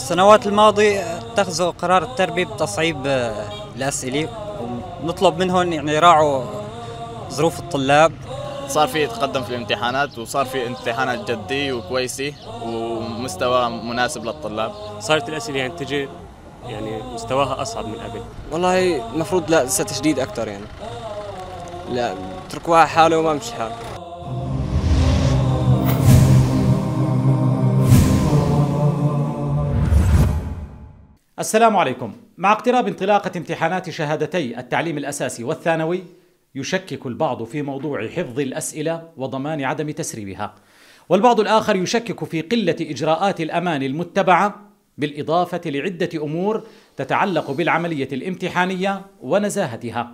السنوات الماضية اتخذوا قرار التربية بتصعيب آه، الأسئلة ونطلب منهم يعني يراعوا ظروف الطلاب صار في تقدم في الامتحانات وصار في امتحانات جدية وكويسة ومستوى مناسب للطلاب صارت الأسئلة يعني تجي يعني مستواها أصعب من قبل والله المفروض لا لسه تشديد أكثر يعني لا تركوها حاله وما مش حاله السلام عليكم مع اقتراب انطلاقة امتحانات شهادتي التعليم الأساسي والثانوي يشكك البعض في موضوع حفظ الأسئلة وضمان عدم تسريبها والبعض الآخر يشكك في قلة إجراءات الأمان المتبعة بالإضافة لعدة أمور تتعلق بالعملية الامتحانية ونزاهتها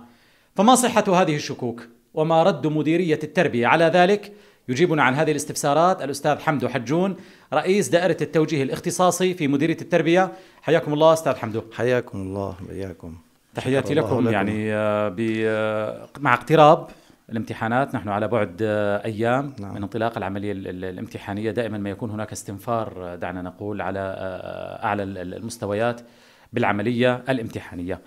فما صحة هذه الشكوك؟ وما رد مديرية التربية على ذلك؟ يجيبنا عن هذه الاستفسارات الأستاذ حمدو حجون رئيس دائرة التوجيه الاختصاصي في مديرية التربية حياكم الله أستاذ حمدو حياكم الله حياكم تحياتي لكم, لكم يعني آه، آه، مع اقتراب الامتحانات نحن على بعد آه، ايام نعم. من انطلاق العمليه الامتحانيه دائما ما يكون هناك استنفار دعنا نقول على اعلى المستويات بالعمليه الامتحانيه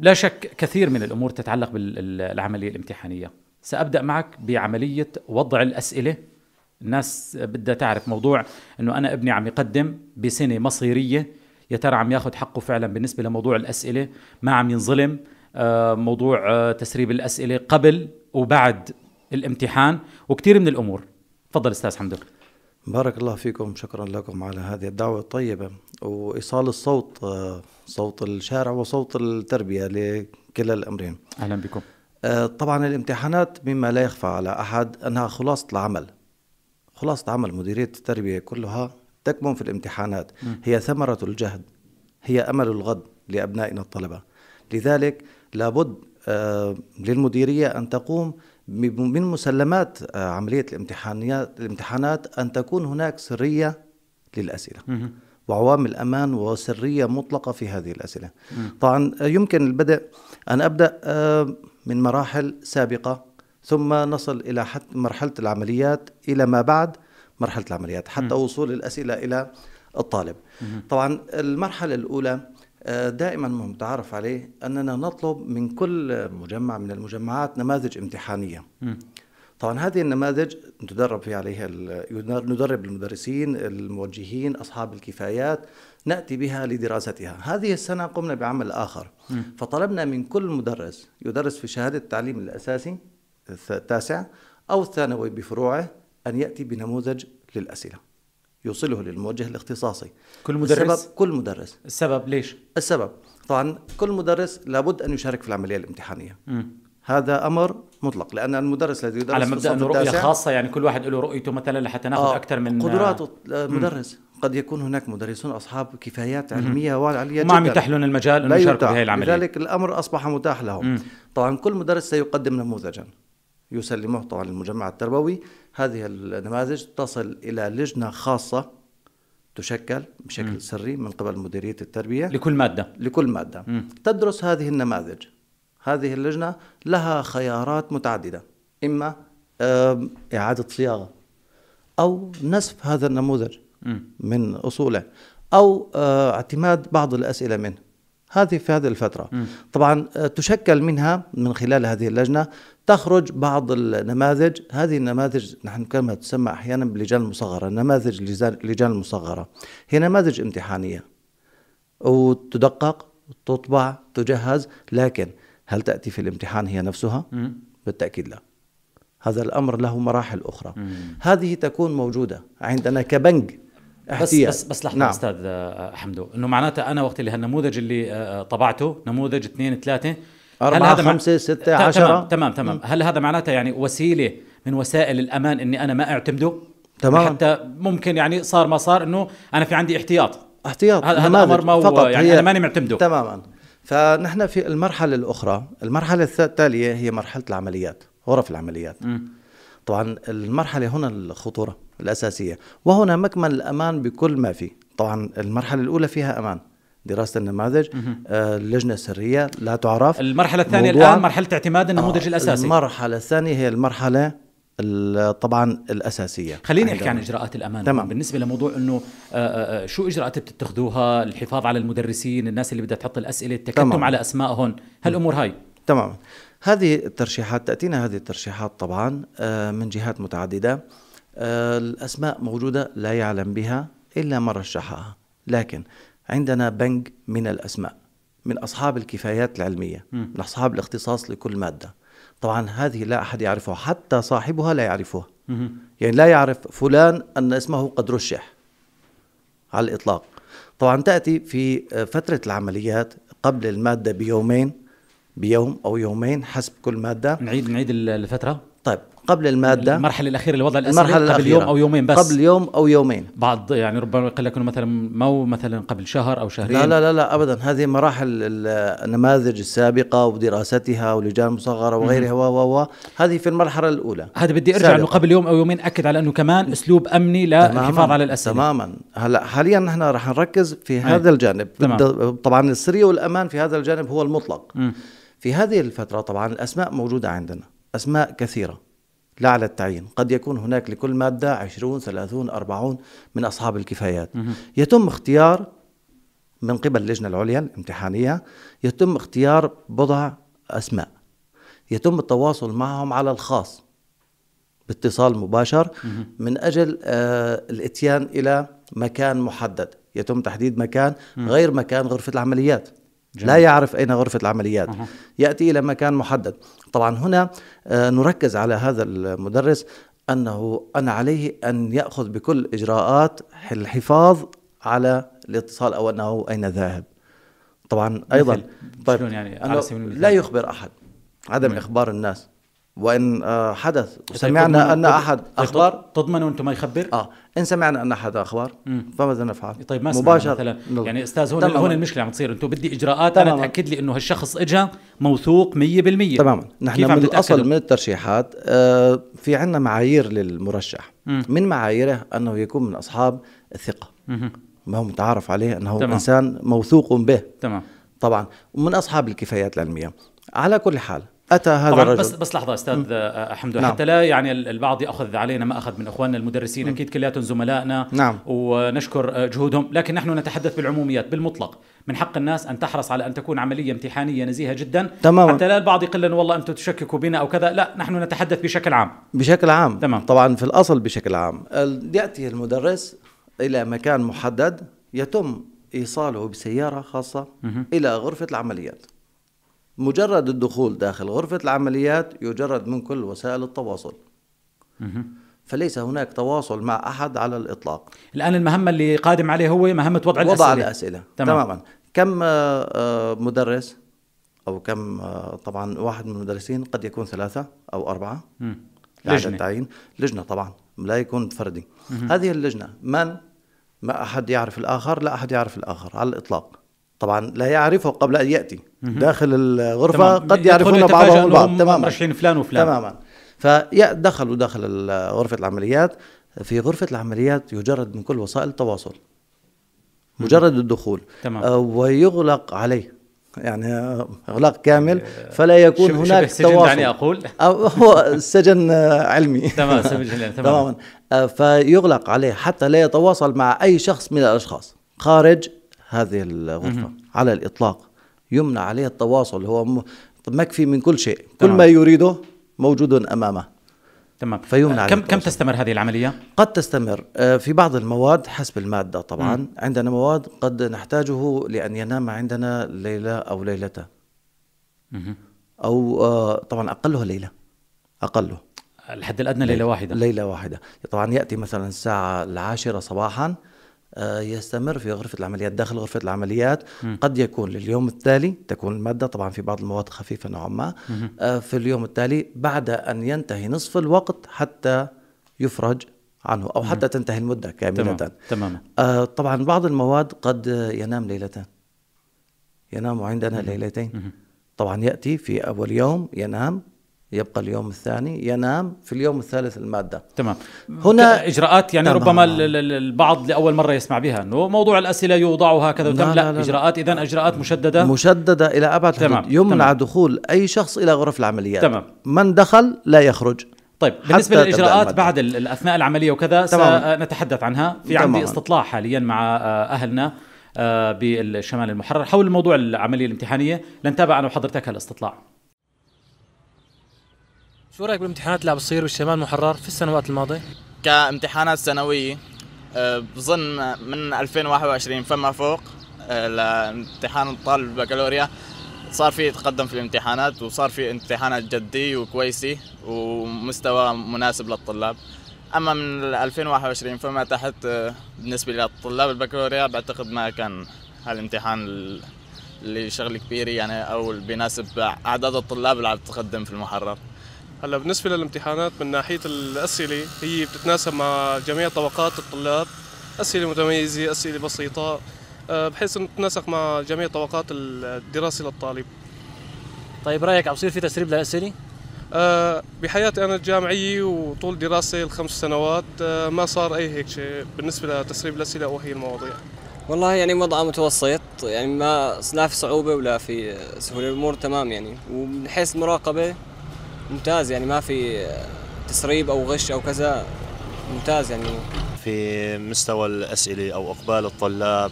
لا شك كثير من الامور تتعلق بالعمليه الامتحانيه سأبدأ معك بعملية وضع الأسئلة الناس بدها تعرف موضوع أنه أنا ابني عم يقدم بسنة مصيرية يا ترى عم ياخذ حقه فعلا بالنسبة لموضوع الأسئلة ما عم ينظلم آه، موضوع آه، تسريب الأسئلة قبل وبعد الامتحان وكثير من الأمور تفضل أستاذ حمد بارك الله فيكم شكرا لكم على هذه الدعوة الطيبة وإيصال الصوت آه، صوت الشارع وصوت التربية لكلا الأمرين أهلا بكم آه، طبعا الامتحانات مما لا يخفى على أحد أنها خلاصة العمل خلاصة عمل مديرية التربية كلها تكمن في الامتحانات هي ثمرة الجهد هي أمل الغد لأبنائنا الطلبة لذلك لابد آه، للمديرية أن تقوم من مسلمات آه، عملية الامتحانات الامتحانات أن تكون هناك سرية للأسئلة وعوامل أمان وسرية مطلقة في هذه الأسئلة طبعا يمكن البدء أن أبدأ من مراحل سابقة ثم نصل إلى حتى مرحلة العمليات إلى ما بعد مرحلة العمليات حتى م. وصول الأسئلة إلى الطالب م. طبعا المرحلة الأولى آه، دائما ما متعارف عليه أننا نطلب من كل مجمع من المجمعات نماذج امتحانية م. طبعا هذه النماذج ندرب في عليها ندرب المدرسين الموجهين أصحاب الكفايات ناتي بها لدراستها هذه السنه قمنا بعمل اخر فطلبنا من كل مدرس يدرس في شهاده التعليم الاساسي التاسع او الثانوي بفروعه ان ياتي بنموذج للاسئله يوصله للموجه الاختصاصي كل مدرس السبب كل مدرس السبب ليش السبب طبعا كل مدرس لابد ان يشارك في العمليه الامتحانيه م. هذا امر مطلق لان المدرس الذي يدرس على مبدا انه رؤيه خاصه يعني كل واحد له رؤيته مثلا لحتى ناخذ آه اكثر من قدرات المدرس آه، قد يكون هناك مدرسون اصحاب كفايات علميه وعاليه ما عم يتاح لهم المجال انه يشاركوا بهذه العمليه لذلك الامر اصبح متاح لهم مم. طبعا كل مدرس سيقدم نموذجا يسلمه طبعا للمجمع التربوي هذه النماذج تصل الى لجنه خاصه تشكل بشكل مم. سري من قبل مديريه التربيه لكل ماده لكل ماده مم. تدرس هذه النماذج هذه اللجنة لها خيارات متعددة إما إعادة صياغة أو نسف هذا النموذج من أصوله أو آه، اعتماد بعض الأسئلة منه هذه في هذه الفترة طبعا آه، تشكل منها من خلال هذه اللجنة تخرج بعض النماذج هذه النماذج نحن كما تسمى أحيانا بلجان مصغرة نماذج لجان مصغرة هي نماذج امتحانية وتدقق تطبع تجهز لكن هل تأتي في الامتحان هي نفسها؟ بالتأكيد لا هذا الأمر له مراحل أخرى مم. هذه تكون موجودة عندنا كبنك بس بس بس لحظه نعم. استاذ آه، حمدو انه معناتها انا وقت اللي هالنموذج اللي آه، آه، طبعته نموذج اثنين ثلاثه أربعة هل هذا خمسة ستة عشرة تمام تمام مم. هل هذا معناتها يعني وسيلة من وسائل الأمان إني أنا ما أعتمده تمام حتى ممكن يعني صار ما صار إنه أنا في عندي احتياط احتياط هذا الأمر ما فقط يعني هي أنا ماني معتمده تماما فنحن في المرحله الاخرى المرحله التاليه هي مرحله العمليات غرف العمليات م. طبعا المرحله هنا الخطوره الاساسيه وهنا مكمن الامان بكل ما فيه طبعا المرحله الاولى فيها امان دراسه النماذج آه اللجنه السريه لا تعرف المرحله الثانيه الان مرحله اعتماد النموذج آه الاساسي المرحله الثانيه هي المرحله طبعا الاساسيه خليني يعني احكي عن اجراءات الامان تمام. بالنسبه لموضوع انه آه، آه، آه، شو اجراءات بتتخذوها الحفاظ على المدرسين الناس اللي بدها تحط الاسئله التكتم تمام. على اسمائهم هالامور هاي تمام هذه الترشيحات تاتينا هذه الترشيحات طبعا من جهات متعدده الاسماء موجوده لا يعلم بها الا من رشحها لكن عندنا بنك من الاسماء من اصحاب الكفايات العلميه م. من اصحاب الاختصاص لكل ماده طبعا هذه لا أحد يعرفها حتى صاحبها لا يعرفها يعني لا يعرف فلان أن اسمه قد رشح على الإطلاق طبعا تأتي في فترة العمليات قبل المادة بيومين بيوم أو يومين حسب كل مادة نعيد نعيد الفترة طيب قبل المادة المرحلة الأخيرة لوضع الأسئلة المرحلة قبل الأخيرة. يوم أو يومين بس قبل يوم أو يومين بعض يعني ربما يقول لك أنه مثلا مو مثلا قبل شهر أو شهرين لا لا لا, لا أبدا هذه مراحل النماذج السابقة ودراستها ولجان مصغرة وغيرها و هذه في المرحلة الأولى هذا بدي أرجع أنه قبل يوم أو يومين أكد على أنه كمان أسلوب أمني للحفاظ على الأسئلة تماما هلا حاليا نحن رح نركز في هذا أي. الجانب تمام. طبعا السرية والأمان في هذا الجانب هو المطلق م. في هذه الفترة طبعا الأسماء موجودة عندنا أسماء كثيرة لا على التعيين قد يكون هناك لكل مادة 20 30 40 من أصحاب الكفايات يتم اختيار من قبل اللجنة العليا الامتحانية يتم اختيار بضع أسماء يتم التواصل معهم على الخاص باتصال مباشر من أجل آه، الإتيان إلى مكان محدد يتم تحديد مكان غير مكان غرفة العمليات جميل. لا يعرف أين غرفة العمليات أه. يأتي إلى مكان محدد طبعا هنا آه، نركز على هذا المدرس أنه أنا عليه أن يأخذ بكل إجراءات الحفاظ على الاتصال أو أنه أين ذاهب طبعا أيضا طيب يعني لا يخبر أحد عدم مم. إخبار الناس وان آه، حدث سمعنا ان احد اخبار تضمنوا انتم ما يخبر اه ان سمعنا ان احد اخبار فماذا نفعل طيب ما مباشرة مثلا نظر. نعم. يعني استاذ هون هون المشكله عم تصير انتم بدي اجراءات انا تاكد لي انه هالشخص اجى موثوق 100% تماما نحن من الاصل من الترشيحات آه، في عندنا معايير للمرشح من معاييره انه يكون من اصحاب الثقه ما هو متعارف عليه انه تمام. انسان موثوق به تمام طبعا ومن اصحاب الكفايات العلميه على كل حال اتى هذا طبعاً الرجل بس بس لحظه استاذ آه، آه، حمدو نعم. حتى لا يعني البعض ياخذ علينا ما اخذ من اخواننا المدرسين م. اكيد كلياتهم زملائنا نعم. ونشكر آه، جهودهم لكن نحن نتحدث بالعموميات بالمطلق من حق الناس ان تحرص على ان تكون عمليه امتحانيه نزيهه جدا تماما حتى لا البعض يقول لنا والله انتم تشككوا بنا او كذا لا نحن نتحدث بشكل عام بشكل عام تمام طبعا في الاصل بشكل عام ياتي المدرس الى مكان محدد يتم ايصاله بسياره خاصه مه. الى غرفه العمليات مجرد الدخول داخل غرفة العمليات يجرد من كل وسائل التواصل فليس هناك تواصل مع أحد على الإطلاق الآن المهمة اللي قادم عليه هو مهمة وضع الأسئلة وضع الأسئلة تمام. تماما كم آه، آه، مدرس أو كم آه، طبعا واحد من المدرسين قد يكون ثلاثة أو أربعة لجنة تعيين لجنة طبعا لا يكون فردي هذه اللجنة من ما أحد يعرف الآخر لا أحد يعرف الآخر على الإطلاق طبعا لا يعرفه قبل ان ياتي داخل الغرفه تمام. قد يعرفون بعضهم البعض تماما مرشحين فلان وفلان تماما فدخلوا داخل غرفه العمليات في غرفه العمليات يجرد من كل وسائل التواصل مجرد الدخول تمام. آه ويغلق عليه يعني آه، اغلاق كامل آه، فلا يكون شبه هناك شبه تواصل يعني اقول آه، هو السجن علمي تمام سجن تماما فيغلق عليه حتى لا يتواصل مع اي شخص من الاشخاص خارج هذه الغرفه على الاطلاق يمنع عليه التواصل هو مكفي من كل شيء كل ما يريده موجود امامه تمام فيمنع كم كم تستمر هذه العمليه؟ قد تستمر آه، في بعض المواد حسب الماده طبعا مم. عندنا مواد قد نحتاجه لان ينام عندنا ليله او ليلتان او آه، طبعا اقله ليله اقله الحد الادنى ليله واحده ليله واحده طبعا ياتي مثلا الساعه العاشره صباحا آه، يستمر في غرفة العمليات داخل غرفة العمليات م. قد يكون لليوم التالي تكون المادة طبعا في بعض المواد خفيفة نوعا ما آه، في اليوم التالي بعد أن ينتهي نصف الوقت حتى يفرج عنه أو حتى م. تنتهي المدة كاملة تمام. تماما آه، طبعا بعض المواد قد ينام ليلتين ينام عندنا م. ليلتين طبعا يأتي في أول يوم ينام يبقى اليوم الثاني ينام في اليوم الثالث الماده تمام هنا اجراءات يعني تمام. نعم. ربما البعض لاول مره يسمع بها انه موضوع الاسئله يوضع هكذا لا, لا, لا, لا اجراءات اذا اجراءات مشدده مشدده الى ابعد تمام. حدود يمنع تمام. دخول اي شخص الى غرف العمليات تمام من دخل لا يخرج طيب بالنسبه للاجراءات بعد اثناء العمليه وكذا تمام. سنتحدث عنها في تمام. عندي استطلاع حاليا مع آه، اهلنا آه، بالشمال المحرر حول موضوع العمليه الامتحانيه لنتابع انا وحضرتك هالاستطلاع شو رايك بالامتحانات اللي عم بتصير بالشمال المحرر في السنوات الماضيه؟ كامتحانات سنويه آه، بظن من 2021 فما فوق آه، لامتحان الطالب البكالوريا صار في تقدم في الامتحانات وصار في امتحانات جدية وكويسة ومستوى مناسب للطلاب أما من 2021 فما تحت آه، بالنسبة للطلاب البكالوريا بعتقد ما كان هالامتحان اللي شغلة كبيرة يعني أو بيناسب أعداد الطلاب اللي عم تقدم في المحرر هلا بالنسبه للامتحانات من ناحيه الاسئله هي بتتناسب مع جميع طبقات الطلاب اسئله متميزه اسئله بسيطه آه، بحيث انه تتناسق مع جميع طبقات الدراسه للطالب طيب رايك عم يصير في تسريب للاسئله آه، بحياتي انا الجامعيه وطول دراستي الخمس سنوات آه، ما صار اي هيك شيء بالنسبه لتسريب الاسئله او هي المواضيع والله يعني وضع متوسط يعني ما لا في صعوبه ولا في سهوله الامور تمام يعني ومن حيث المراقبه ممتاز يعني ما في تسريب او غش او كذا ممتاز يعني في مستوى الاسئله او اقبال الطلاب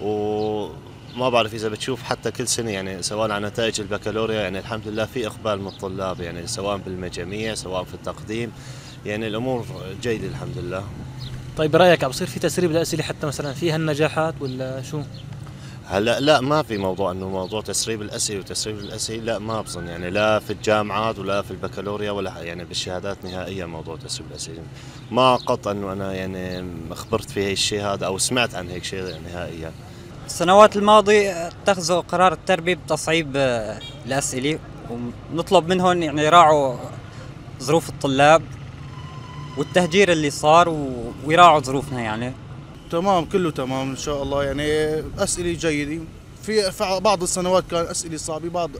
وما بعرف اذا بتشوف حتى كل سنه يعني سواء على نتائج البكالوريا يعني الحمد لله في اقبال من الطلاب يعني سواء بالمجاميع سواء في التقديم يعني الامور جيده الحمد لله طيب برايك عم بصير في تسريب للاسئله حتى مثلا فيها النجاحات ولا شو؟ هلا لا ما في موضوع انه موضوع تسريب الاسئله وتسريب الاسئله لا ما بظن يعني لا في الجامعات ولا في البكالوريا ولا يعني بالشهادات نهائيا موضوع تسريب الاسئله ما قط انه انا يعني اخبرت في هي الشيء هذا او سمعت عن هيك شيء نهائيا السنوات الماضية اتخذوا قرار التربية بتصعيب آه، الأسئلة ونطلب منهم يعني يراعوا ظروف الطلاب والتهجير اللي صار ويراعوا ظروفنا يعني تمام كله تمام ان شاء الله يعني اسئله جيده في بعض السنوات كان اسئله صعبه بعض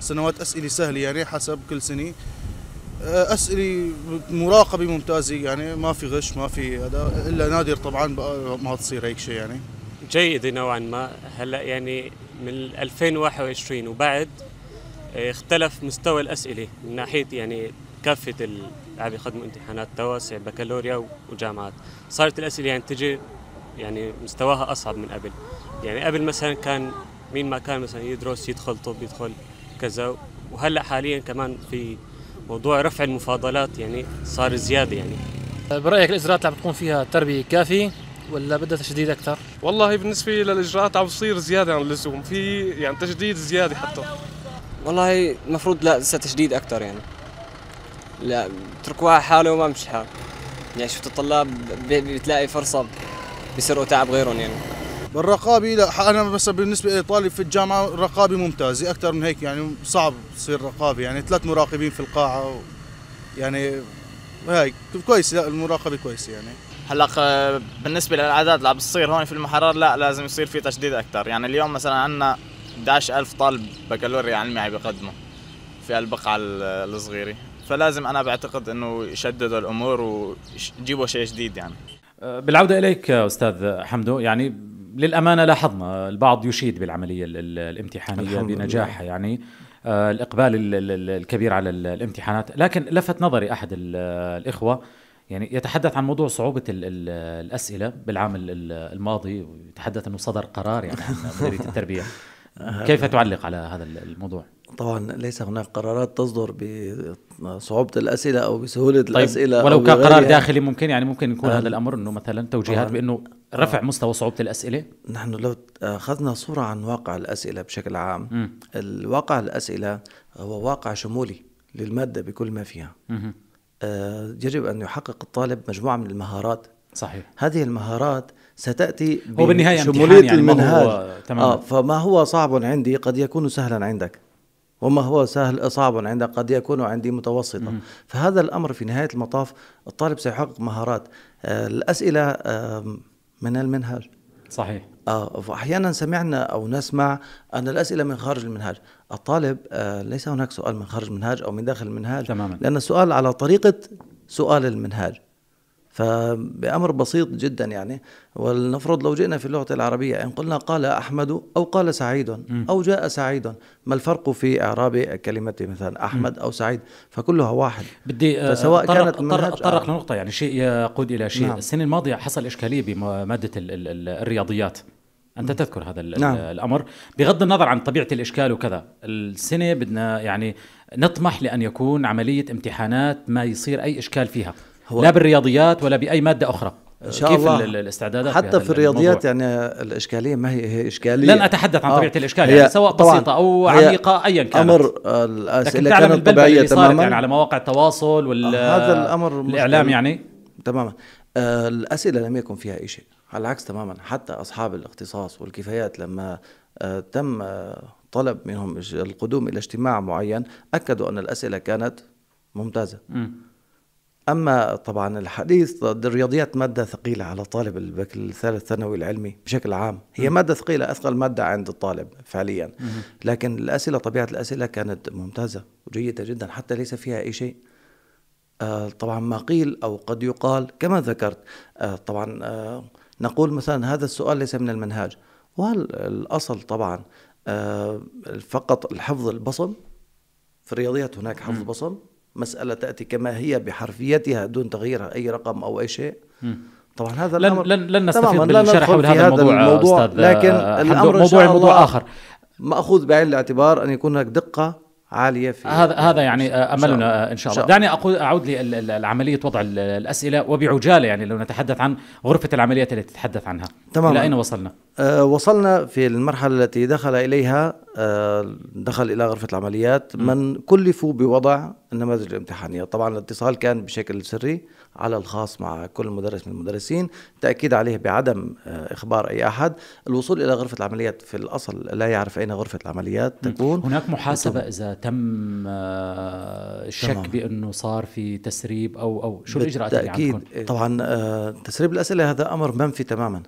السنوات اسئله سهله يعني حسب كل سنه آه، اسئله مراقبه ممتازه يعني ما في غش ما في هذا الا نادر طبعا ما تصير هيك شيء يعني جيده نوعا ما هلا يعني من 2021 وبعد آه، اختلف مستوى الاسئله من ناحيه يعني كافه اللي عم يقدموا امتحانات تواسع بكالوريا وجامعات صارت الاسئله يعني تجي يعني مستواها أصعب من قبل يعني قبل مثلا كان مين ما كان مثلا يدرس يدخل طب يدخل كذا وهلا حاليا كمان في موضوع رفع المفاضلات يعني صار زياده يعني برايك الاجراءات اللي عم تقوم فيها التربيه كافيه ولا بدها تشديد اكثر؟ والله بالنسبه للاجراءات عم تصير زياده عن اللزوم في يعني تشديد زياده حتى والله المفروض لا لسه تشديد اكثر يعني لا اتركوها حاله وما مش حال يعني شفت الطلاب بتلاقي فرصه بيصيروا تعب غيرهم يعني بالرقابي لا انا مثلا بالنسبه لي طالب في الجامعه الرقابه ممتازه اكثر من هيك يعني صعب تصير رقابه يعني ثلاث مراقبين في القاعه و يعني هاي كويس لا المراقبه كويسه يعني هلا بالنسبه للاعداد اللي عم بتصير هون في المحرر لا لازم يصير في تشديد اكثر يعني اليوم مثلا عندنا 11000 طالب بكالوريا علمي عم بيقدموا في البقعه الصغيره فلازم انا بعتقد انه يشددوا الامور ويجيبوا شيء جديد يعني أه، بالعوده اليك استاذ حمدو يعني للامانه لاحظنا البعض يشيد بالعمليه الامتحانيه بنجاحها يعني أه، الاقبال الكبير على الامتحانات لكن لفت نظري احد الاخوه يعني يتحدث عن موضوع صعوبة الأسئلة بالعام الماضي ويتحدث أنه صدر قرار يعني عن مديرية التربية كيف تعلق على هذا الموضوع؟ طبعا ليس هناك قرارات تصدر صعوبه الاسئله او بسهوله طيب الاسئله ولو كان قرار داخلي ممكن يعني ممكن يكون آه. هذا الامر انه مثلا توجيهات آه. بانه رفع آه. مستوى صعوبه الاسئله نحن لو اخذنا صوره عن واقع الاسئله بشكل عام م. الواقع الاسئله هو واقع شمولي للماده بكل ما فيها آه يجب ان يحقق الطالب مجموعه من المهارات صحيح هذه المهارات ستاتي هو بالنهايه شموليه يعني المنهاج هو... تمام. آه فما هو صعب عندي قد يكون سهلا عندك وما هو سهل صعب عند قد يكون عندي متوسطة م. فهذا الأمر في نهاية المطاف الطالب سيحقق مهارات آه، الأسئلة من المنهج صحيح آه، احيانا سمعنا او نسمع ان الاسئله من خارج المنهاج الطالب آه، ليس هناك سؤال من خارج المنهاج او من داخل المنهاج تماما لان السؤال على طريقه سؤال المنهاج فبأمر بسيط جدا يعني ولنفرض لو جئنا في اللغة العربية إن قلنا قال أحمد أو قال سعيد أو جاء سعيد ما الفرق في إعراب كلمة مثلا أحمد أو سعيد فكلها واحد بدي آه، فسواء طرق كانت طرق, طرق لنقطة يعني شيء يقود إلى شيء نعم. السنة الماضية حصل إشكالية بمادة الرياضيات انت تذكر هذا نعم. الامر بغض النظر عن طبيعه الاشكال وكذا السنه بدنا يعني نطمح لان يكون عمليه امتحانات ما يصير اي اشكال فيها هو لا بالرياضيات ولا باي ماده اخرى ان شاء كيف الله الاستعدادات حتى في الرياضيات الموضوع. يعني الاشكاليه ما هي هي اشكاليه لن اتحدث عن آه. طبيعه الاشكال يعني سواء بسيطه او عميقه ايا كانت امر الاسئله آه، كانت طبيعيه تماما يعني على مواقع التواصل وال آه، هذا الامر الاعلام يعني تماما آه الاسئله لم يكن فيها شيء على العكس تماما حتى اصحاب الاختصاص والكفايات لما آه تم آه طلب منهم القدوم الى اجتماع معين اكدوا ان الاسئله كانت ممتازه م. أما طبعا الحديث الرياضيات مادة ثقيلة على طالب الثالث ثانوي العلمي بشكل عام هي م. مادة ثقيلة أثقل مادة عند الطالب فعليا م. لكن الأسئلة طبيعة الأسئلة كانت ممتازة وجيدة جدا حتى ليس فيها أي شيء آه طبعا ما قيل أو قد يقال كما ذكرت آه طبعا آه نقول مثلا هذا السؤال ليس من المنهاج والأصل طبعا آه، فقط الحفظ البصم في الرياضيات هناك حفظ بصم مسألة تأتي كما هي بحرفيتها دون تغييرها أي رقم أو أي شيء طبعا هذا لن الأمر لن, لن نستفيد من الشرح حول هذا الموضوع, الموضوع أستاذ لكن آه، الأمر موضوع موضوع آخر مأخوذ بعين الاعتبار أن يكون هناك دقة عاليه في هذا هذا يعني املنا آه، ان شاء الله آه، دعني اقول اعود لعمليه وضع الاسئله وبعجاله يعني لو نتحدث عن غرفه العمليات التي تتحدث عنها تمام الى اين وصلنا آه وصلنا في المرحله التي دخل اليها آه، دخل الى غرفه العمليات من كلفوا بوضع النماذج الامتحانيه طبعا الاتصال كان بشكل سري على الخاص مع كل مدرس من المدرسين تاكيد عليه بعدم آه، اخبار اي احد الوصول الى غرفه العمليات في الاصل لا يعرف اين غرفه العمليات تكون هناك محاسبه اذا تم آه، شك بانه صار في تسريب او او شو الاجراءات اللي عندكم طبعا تسريب الاسئله هذا امر منفي تماما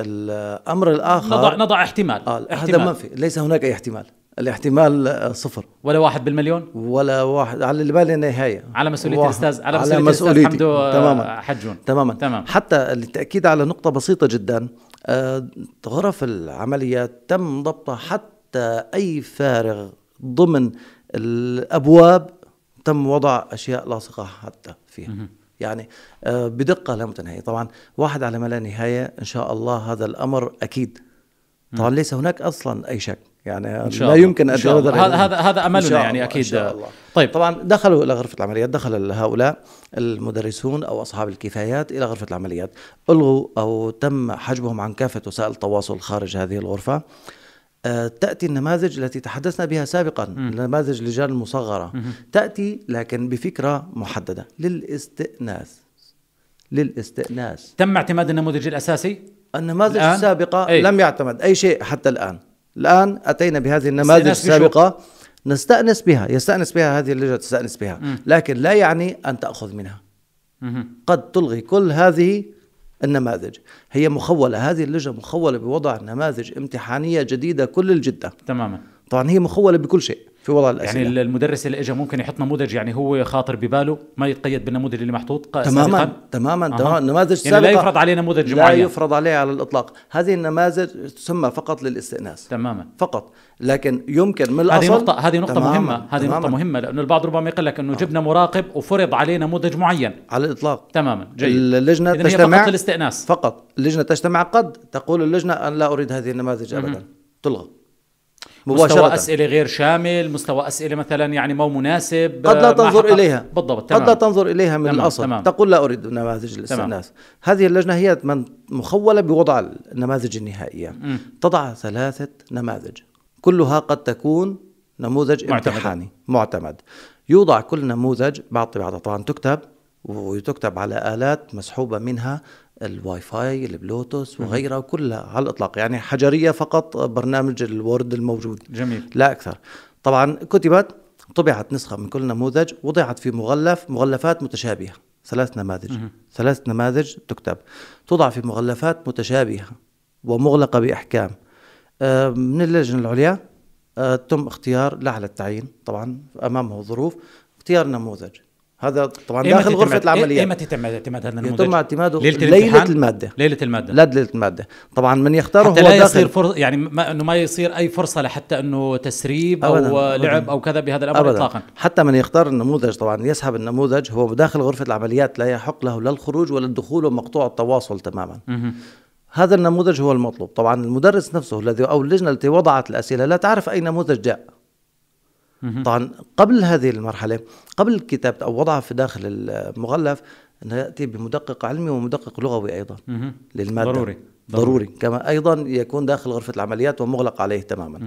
الامر الاخر نضع نضع احتمال, آه احتمال. هذا ما في ليس هناك اي احتمال الاحتمال آه، صفر ولا واحد بالمليون ولا واحد على اللي بالي نهايه على مسؤوليه واحد. الاستاذ على, مسؤولية على مسؤوليتي حمدو آه، تماما حجون تماما تمام حتى للتاكيد على نقطه بسيطه جدا آه، غرف العمليات تم ضبطها حتى اي فارغ ضمن الابواب تم وضع اشياء لاصقه حتى فيها يعني آه، بدقه لا متناهيه طبعا واحد على ما لا نهايه ان شاء الله هذا الامر اكيد طبعا ليس هناك اصلا اي شك يعني إن شاء لا الله. يمكن ان شاء الله. هذا هذا املنا يعني اكيد إن شاء الله. طيب طبعا دخلوا الى غرفه العمليات دخل هؤلاء المدرسون او اصحاب الكفايات الى غرفه العمليات الغوا او تم حجبهم عن كافه وسائل التواصل خارج هذه الغرفه تأتي النماذج التي تحدثنا بها سابقا نماذج اللجان المصغرة تأتي لكن بفكرة محددة للاستئناس للاستئناس تم اعتماد النموذج الأساسي؟ النماذج الآن؟ السابقة أي. لم يعتمد أي شيء حتى الآن الآن أتينا بهذه النماذج السابقة نستأنس بها يستأنس بها هذه اللجنة تستأنس بها لكن لا يعني أن تأخذ منها قد تلغي كل هذه النماذج هي مخولة هذه اللجنة مخولة بوضع نماذج امتحانية جديدة كل الجدة تماما طبعا هي مخولة بكل شيء في وضع الاسئله يعني المدرس اللي اجى ممكن يحط نموذج يعني هو خاطر بباله ما يتقيد بالنموذج اللي محطوط تماما تماما تماما أه. نماذج سابقه يعني لا يفرض عليه نموذج لا معين لا يفرض عليه على الاطلاق هذه النماذج تسمى فقط للاستئناس تماما فقط لكن يمكن من الاصل هذه نقطه هذه نقطه تماماً. مهمه هذه تماماً. نقطه مهمه لانه البعض ربما يقول لك انه آه. جبنا مراقب وفرض عليه نموذج معين على الاطلاق تماما جيد اللجنه تجتمع فقط للاستئناس فقط اللجنه تجتمع قد تقول اللجنه ان لا اريد هذه النماذج ابدا تلغى مباشرة مستوى أسئلة غير شامل مستوى أسئلة مثلا يعني مو مناسب قد لا تنظر إليها بالضبط تمام. قد لا تنظر إليها من تمام. الأصل تمام. تقول لا أريد نماذج الاستئناس هذه اللجنة هي من مخولة بوضع النماذج النهائية م. تضع ثلاثة نماذج كلها قد تكون نموذج معتمد. امتحاني معتمد يوضع كل نموذج بعد طبعا تكتب وتكتب على آلات مسحوبة منها الواي فاي البلوتوث وغيرها كلها على الإطلاق يعني حجرية فقط برنامج الوورد الموجود جميل لا أكثر طبعا كتبت طبعت نسخة من كل نموذج وضعت في مغلف مغلفات متشابهة ثلاث نماذج ثلاث نماذج تكتب توضع في مغلفات متشابهة ومغلقة بإحكام آه، من اللجنة العليا آه، تم اختيار لعل التعيين طبعا أمامه ظروف اختيار نموذج هذا طبعا إيه داخل غرفه إيه- العمليات ايمتى يتم اعتماد هذا النموذج؟ يتم اعتماده ليله, ليلة الماده ليله الماده لا ليله الماده طبعا من يختاره حتى هو لا يصير فرص يعني ما انه ما يصير اي فرصه لحتى انه تسريب أبداً او أبداً لعب او كذا بهذا الامر أبداً اطلاقا حتى من يختار النموذج طبعا يسحب النموذج هو داخل غرفه العمليات لا يحق له لا الخروج ولا الدخول ومقطوع التواصل تماما هذا النموذج هو المطلوب طبعا المدرس نفسه الذي او اللجنه التي وضعت الاسئله لا تعرف اي نموذج جاء طبعا قبل هذه المرحله قبل كتابه او وضعها في داخل المغلف ناتي ياتي بمدقق علمي ومدقق لغوي ايضا للماده ضروري ضروري كما ايضا يكون داخل غرفه العمليات ومغلق عليه تماما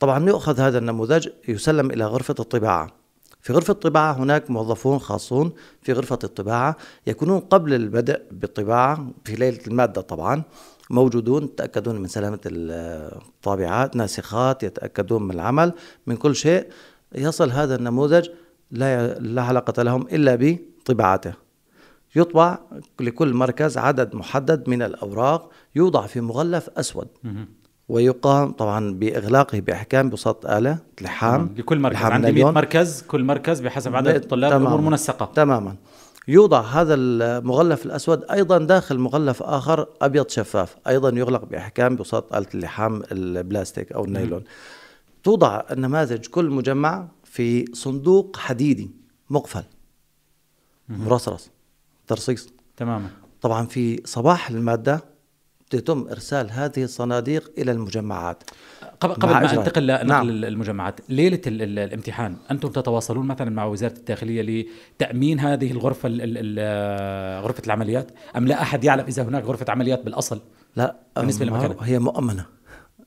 طبعا يؤخذ هذا النموذج يسلم الى غرفه الطباعه في غرفة الطباعة هناك موظفون خاصون في غرفة الطباعة يكونون قبل البدء بالطباعة في ليلة المادة طبعا موجودون يتأكدون من سلامة الطابعات ناسخات يتأكدون من العمل من كل شيء يصل هذا النموذج لا لا علاقة لهم إلا بطباعته يطبع لكل مركز عدد محدد من الأوراق يوضع في مغلف أسود ويقام طبعا باغلاقه باحكام بوساطه اله لحام لكل مركز لحام عندي 100 مركز كل مركز بحسب عدد الطلاب الأمور منسقه تماما يوضع هذا المغلف الاسود ايضا داخل مغلف اخر ابيض شفاف ايضا يغلق باحكام بوساطه اله اللحام البلاستيك او النايلون مم. توضع النماذج كل مجمع في صندوق حديدي مقفل مرصرص ترصيص تماما طبعا في صباح الماده يتم ارسال هذه الصناديق الى المجمعات قبل قبل ما انتقل لنقل نعم. المجمعات ليله الـ الـ الامتحان انتم تتواصلون مثلا مع وزاره الداخليه لتامين هذه الغرفه الـ الـ غرفه العمليات ام لا احد يعلم اذا هناك غرفه عمليات بالاصل لا بالنسبه هي مؤمنه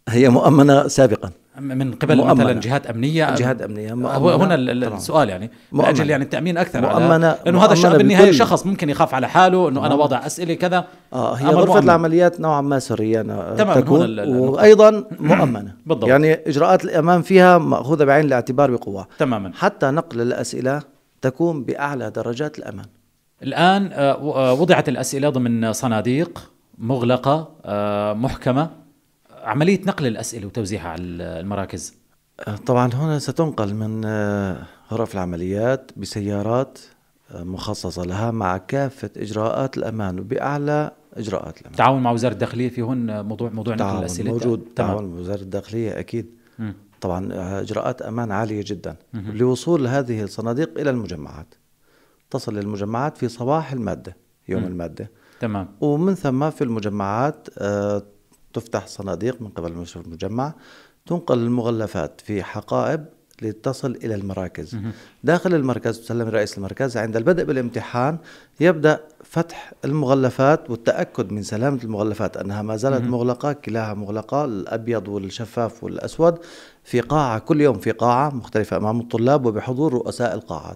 هي مؤمنه سابقا من قبل مؤمنة. مثلا جهات امنيه جهات امنيه مؤمنة. هنا السؤال يعني مؤمنة. من اجل يعني التامين اكثر مؤمنة. لانه مؤمنة هذا الشخص بالنهايه شخص ممكن يخاف على حاله انه انا وضع اسئله كذا اه هي غرفه مؤمنة. العمليات نوعا ما سريه آه، تمام تكون وايضا مؤمنه بالضبط يعني اجراءات الامام فيها ماخوذه بعين الاعتبار بقوه تماما حتى نقل الاسئله تكون باعلى درجات الامان الان آه، آه، وضعت الاسئله ضمن صناديق مغلقه محكمه عمليه نقل الاسئله وتوزيعها على المراكز طبعا هنا ستنقل من غرف آه، العمليات بسيارات آه، مخصصة لها مع كافة إجراءات الأمان وبأعلى إجراءات الأمان تعاون مع وزارة الداخلية في هون موضوع موضوع نقل الأسئلة موجود تمام. تعاون وزارة الداخلية أكيد م. طبعا آه، إجراءات أمان عالية جدا م. لوصول هذه الصناديق إلى المجمعات تصل للمجمعات في صباح المادة يوم م. المادة تمام ومن ثم في المجمعات تفتح صناديق من قبل المشرف المجمع تنقل المغلفات في حقائب لتصل إلى المراكز داخل المركز تسلم رئيس المركز عند البدء بالامتحان يبدأ فتح المغلفات والتأكد من سلامة المغلفات أنها ما زالت مغلقة كلاها مغلقة الأبيض والشفاف والأسود في قاعة كل يوم في قاعة مختلفة أمام الطلاب وبحضور رؤساء القاعات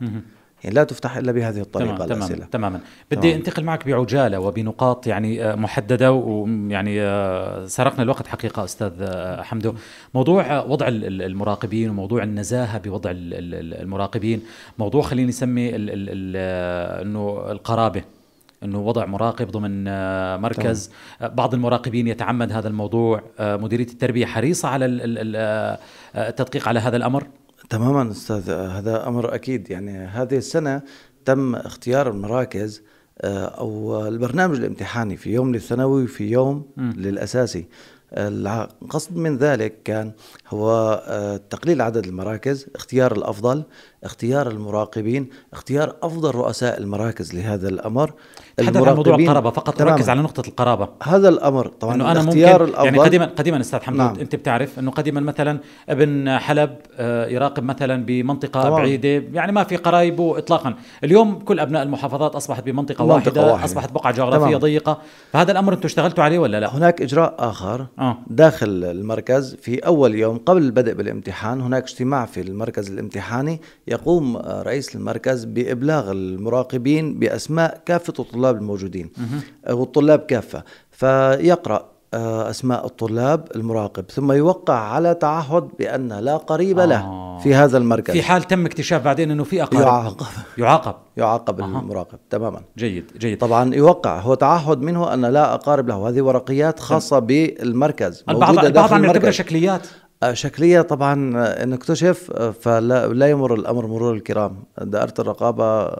يعني لا تفتح الا بهذه الطريقه تمام الاسئله تماما, تماما. بدي تمام. انتقل معك بعجاله وبنقاط يعني آه، محدده ويعني آه، سرقنا الوقت حقيقه استاذ آه، حمدو موضوع وضع المراقبين وموضوع النزاهه بوضع المراقبين موضوع خليني اسمي انه القرابه انه وضع مراقب ضمن مركز طبعا. بعض المراقبين يتعمد هذا الموضوع مديريه التربيه حريصه على التدقيق على هذا الامر تماما استاذ هذا امر اكيد يعني هذه السنه تم اختيار المراكز آه، او البرنامج الامتحاني في يوم للثانوي وفي يوم م. للاساسي القصد من ذلك كان هو آه، تقليل عدد المراكز اختيار الافضل اختيار المراقبين اختيار أفضل رؤساء المراكز لهذا الأمر تحدث عن موضوع القرابة فقط تمام. ركز على نقطة القرابة هذا الأمر طبعا أنه أنا اختيار ممكن يعني الأفضل يعني قديما قديما أستاذ حمد نعم. أنت بتعرف أنه قديما مثلا ابن حلب آه، يراقب مثلا بمنطقة طبعا. بعيدة يعني ما في قرايبه إطلاقا اليوم كل أبناء المحافظات أصبحت بمنطقة واحدة, واحدة أصبحت بقعة جغرافية تمام. ضيقة فهذا الأمر أنتم اشتغلتوا عليه ولا لا؟ هناك إجراء آخر آه. داخل المركز في أول يوم قبل البدء بالامتحان هناك اجتماع في المركز الامتحاني يقوم آه، رئيس المركز بإبلاغ المراقبين بأسماء كافة الطلاب الموجودين آه، والطلاب كافة فيقرأ آه، أسماء الطلاب المراقب ثم يوقع على تعهد بأن لا قريب آه. له في هذا المركز في حال تم اكتشاف بعدين أنه في أقارب يعاقب يعاقب يعاقب آه. المراقب تماما جيد جيد طبعا يوقع هو تعهد منه أن لا أقارب له هذه ورقيات خاصة بالمركز البعض البعض عم يعتبرها شكليات آه، شكلية طبعا آه، إن اكتشف آه، فلا يمر الأمر مرور الكرام دائرة الرقابة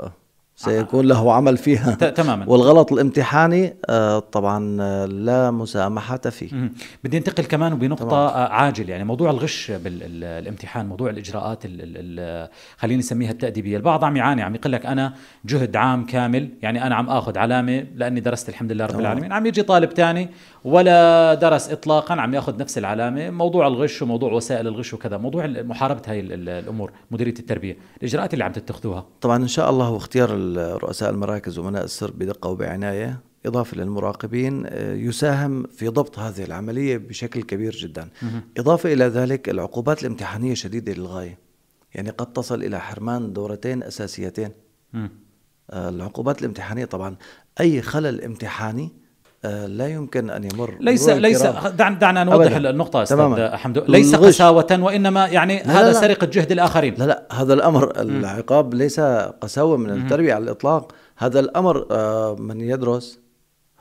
سيكون له عمل فيها تماما والغلط الامتحاني طبعا لا مسامحة فيه بدي انتقل كمان بنقطة طبعا. عاجل يعني موضوع الغش بالامتحان موضوع الإجراءات خليني نسميها التأديبية البعض عم يعاني عم يقول لك أنا جهد عام كامل يعني أنا عم آخذ علامة لأني درست الحمد لله رب طبعا. العالمين عم يجي طالب تاني ولا درس اطلاقا عم ياخذ نفس العلامه موضوع الغش وموضوع وسائل الغش وكذا موضوع محاربه هاي الامور مديريه التربيه الاجراءات اللي عم تتخذوها طبعا ان شاء الله واختيار رؤساء المراكز ومناء السر بدقه وبعنايه إضافة للمراقبين آه، يساهم في ضبط هذه العملية بشكل كبير جدا إضافة إلى ذلك العقوبات الامتحانية شديدة للغاية يعني قد تصل إلى حرمان دورتين أساسيتين آه، العقوبات الامتحانية طبعا أي خلل امتحاني آه، لا يمكن ان يمر ليس ليس دعنا دعنا نوضح أبداً. النقطه استاذ حمد ليس قساوه وانما يعني لا هذا لا لا. سرقه جهد الاخرين لا لا هذا الامر العقاب ليس قساوه من التربيه على الاطلاق هذا الامر آه، من يدرس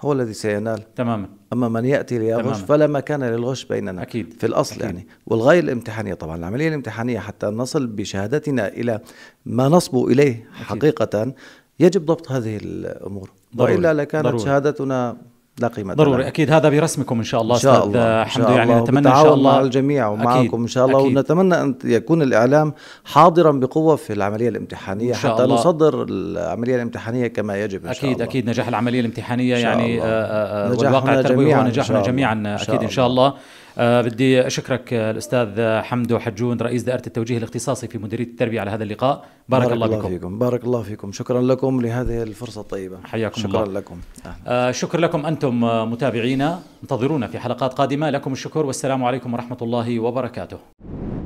هو الذي سينال تماما اما من ياتي ليغش فلا مكان للغش بيننا اكيد في الاصل أكيد. يعني والغايه الامتحانيه طبعا العمليه الامتحانيه حتى نصل بشهادتنا الى ما نصبو اليه أكيد. حقيقه يجب ضبط هذه الامور ضروري. والا لكانت ضروري. شهادتنا لا قيمه ضروري لها. اكيد هذا برسمكم ان شاء الله ان شاء الله حمد يعني الله. نتمنى ان شاء الله مع الجميع ومعكم ان شاء الله أكيد. ونتمنى ان يكون الاعلام حاضرا بقوه في العمليه الامتحانيه حتى الله. نصدر العمليه الامتحانيه كما يجب ان شاء اكيد الله. اكيد نجاح العمليه الامتحانيه يعني آآ آه، آه، آه، آآ والواقع التربوي ونجاحنا جميعا اكيد ان شاء الله, إن شاء الله. أه بدي أشكرك آه، الأستاذ آه، حمدو حجون رئيس دائرة التوجيه الاختصاصي في مديرية التربية على هذا اللقاء بارك, بارك الله, الله بكم فيكم بارك الله فيكم شكرا لكم لهذه الفرصة الطيبة حياكم شكرا الله. لكم أه شكرا لكم أنتم آه، متابعينا انتظرونا في حلقات قادمة لكم الشكر والسلام عليكم ورحمة الله وبركاته